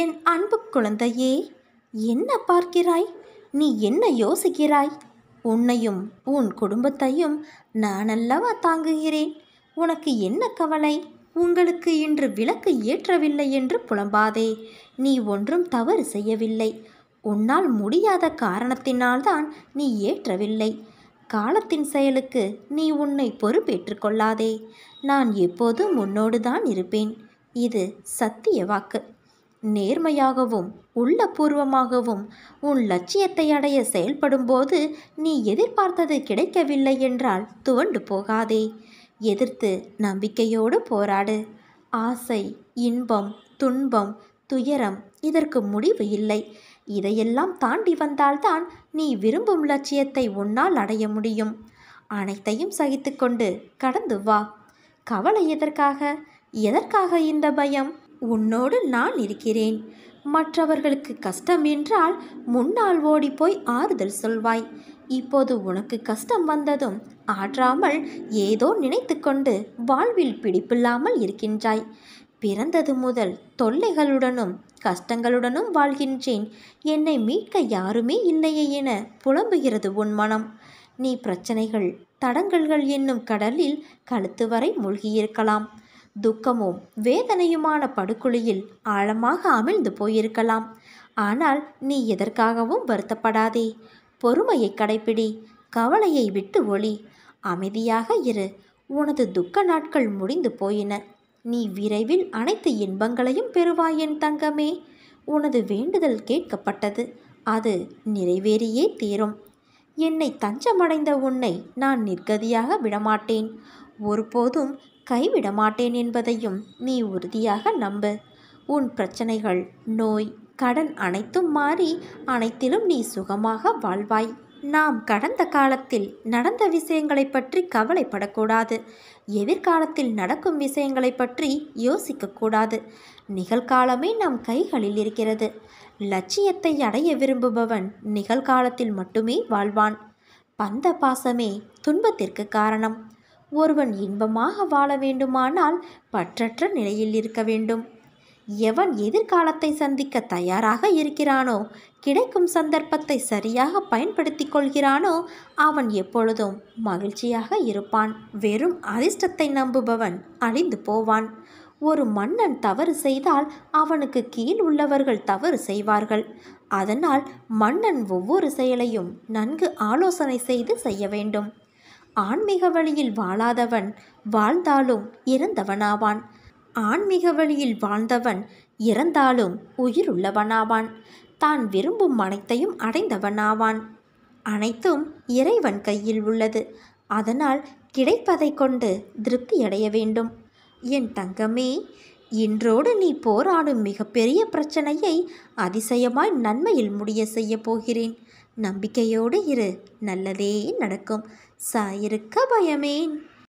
என் அன்பு குழந்தையே என்ன பார்க்கிறாய் நீ என்ன யோசிக்கிறாய் உன்னையும் உன் குடும்பத்தையும் நான் அல்லவா தாங்குகிறேன் உனக்கு என்ன கவலை உங்களுக்கு இன்று விளக்கு ஏற்றவில்லை என்று புலம்பாதே நீ ஒன்றும் தவறு செய்யவில்லை உன்னால் முடியாத காரணத்தினால்தான் நீ ஏற்றவில்லை காலத்தின் செயலுக்கு நீ உன்னை பொறுப்பேற்று கொள்ளாதே நான் எப்போதும் உன்னோடு தான் இருப்பேன் இது சத்திய வாக்கு நேர்மையாகவும் உள்ளபூர்வமாகவும் உன் லட்சியத்தை அடைய செயல்படும்போது நீ எதிர்பார்த்தது கிடைக்கவில்லை என்றால் துவண்டு போகாதே எதிர்த்து நம்பிக்கையோடு போராடு ஆசை இன்பம் துன்பம் துயரம் இதற்கு முடிவு இல்லை இதையெல்லாம் தாண்டி வந்தால்தான் நீ விரும்பும் லட்சியத்தை உன்னால் அடைய முடியும் அனைத்தையும் சகித்துக்கொண்டு கடந்து வா கவலை எதற்காக எதற்காக இந்த பயம் உன்னோடு நான் இருக்கிறேன் மற்றவர்களுக்கு கஷ்டம் என்றால் முன்னால் ஓடிப்போய் ஆறுதல் சொல்வாய் இப்போது உனக்கு கஷ்டம் வந்ததும் ஆற்றாமல் ஏதோ நினைத்து கொண்டு வாழ்வில் பிடிப்பில்லாமல் இருக்கின்றாய் பிறந்தது முதல் தொல்லைகளுடனும் கஷ்டங்களுடனும் வாழ்கின்றேன் என்னை மீட்க யாருமே இல்லையே என புலம்புகிறது உன் மனம் நீ பிரச்சனைகள் தடங்கல்கள் என்னும் கடலில் கழுத்து வரை மூழ்கியிருக்கலாம் துக்கமும் வேதனையுமான படுகொலியில் ஆழமாக அமிழ்ந்து போயிருக்கலாம் ஆனால் நீ எதற்காகவும் வருத்தப்படாதே பொறுமையை கடைப்பிடி கவலையை விட்டு ஒளி அமைதியாக இரு உனது துக்க நாட்கள் முடிந்து போயின நீ விரைவில் அனைத்து இன்பங்களையும் பெறுவாயின் தங்கமே உனது வேண்டுதல் கேட்கப்பட்டது அது நிறைவேறியே தீரும் என்னை தஞ்சமடைந்த உன்னை நான் நிர்கதியாக விடமாட்டேன் ஒருபோதும் கைவிட மாட்டேன் என்பதையும் நீ உறுதியாக நம்பு உன் பிரச்சனைகள் நோய் கடன் அனைத்தும் மாறி அனைத்திலும் நீ சுகமாக வாழ்வாய் நாம் கடந்த காலத்தில் நடந்த விஷயங்களை பற்றி கவலைப்படக்கூடாது எதிர்காலத்தில் நடக்கும் விஷயங்களை பற்றி யோசிக்கக்கூடாது நிகழ்காலமே நம் கைகளில் இருக்கிறது லட்சியத்தை அடைய விரும்புபவன் நிகழ்காலத்தில் மட்டுமே வாழ்வான் பந்த பாசமே துன்பத்திற்கு காரணம் ஒருவன் இன்பமாக வாழ வேண்டுமானால் பற்றற்ற நிலையில் இருக்க வேண்டும் எவன் எதிர்காலத்தை சந்திக்க தயாராக இருக்கிறானோ கிடைக்கும் சந்தர்ப்பத்தை சரியாக பயன்படுத்தி கொள்கிறானோ அவன் எப்பொழுதும் மகிழ்ச்சியாக இருப்பான் வெறும் அதிர்ஷ்டத்தை நம்புபவன் அழிந்து போவான் ஒரு மன்னன் தவறு செய்தால் அவனுக்கு கீழ் உள்ளவர்கள் தவறு செய்வார்கள் அதனால் மன்னன் ஒவ்வொரு செயலையும் நன்கு ஆலோசனை செய்து செய்ய வேண்டும் ஆன்மீக வழியில் வாழாதவன் வாழ்ந்தாலும் இறந்தவனாவான் ஆன்மீக வழியில் வாழ்ந்தவன் இறந்தாலும் உயிருள்ளவனாவான் தான் விரும்பும் அனைத்தையும் அடைந்தவனாவான் அனைத்தும் இறைவன் கையில் உள்ளது அதனால் கிடைப்பதை கொண்டு திருப்தியடைய வேண்டும் என் தங்கமே இன்றோடு நீ போராடும் மிகப்பெரிய பிரச்சனையை அதிசயமாய் நன்மையில் முடிய செய்ய போகிறேன் நம்பிக்கையோடு இரு நல்லதே நடக்கும் சாயிருக்க பயமேன்